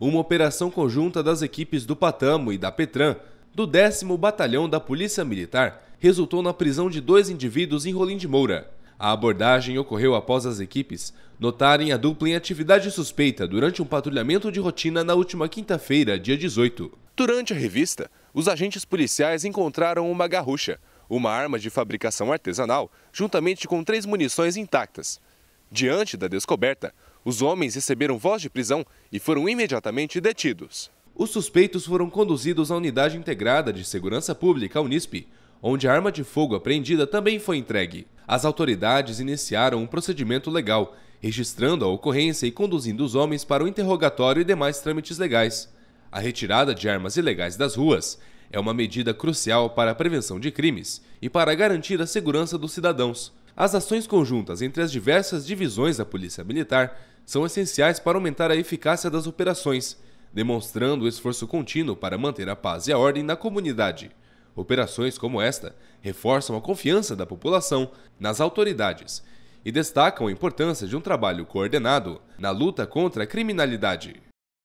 uma operação conjunta das equipes do Patamo e da Petran, do 10 Batalhão da Polícia Militar, resultou na prisão de dois indivíduos em Rolim de Moura. A abordagem ocorreu após as equipes notarem a dupla em atividade suspeita durante um patrulhamento de rotina na última quinta-feira, dia 18. Durante a revista, os agentes policiais encontraram uma garrucha, uma arma de fabricação artesanal, juntamente com três munições intactas. Diante da descoberta, os homens receberam voz de prisão e foram imediatamente detidos. Os suspeitos foram conduzidos à Unidade Integrada de Segurança Pública, Unisp, onde a arma de fogo apreendida também foi entregue. As autoridades iniciaram um procedimento legal, registrando a ocorrência e conduzindo os homens para o interrogatório e demais trâmites legais. A retirada de armas ilegais das ruas é uma medida crucial para a prevenção de crimes e para garantir a segurança dos cidadãos. As ações conjuntas entre as diversas divisões da Polícia Militar são essenciais para aumentar a eficácia das operações, demonstrando o esforço contínuo para manter a paz e a ordem na comunidade. Operações como esta reforçam a confiança da população nas autoridades e destacam a importância de um trabalho coordenado na luta contra a criminalidade.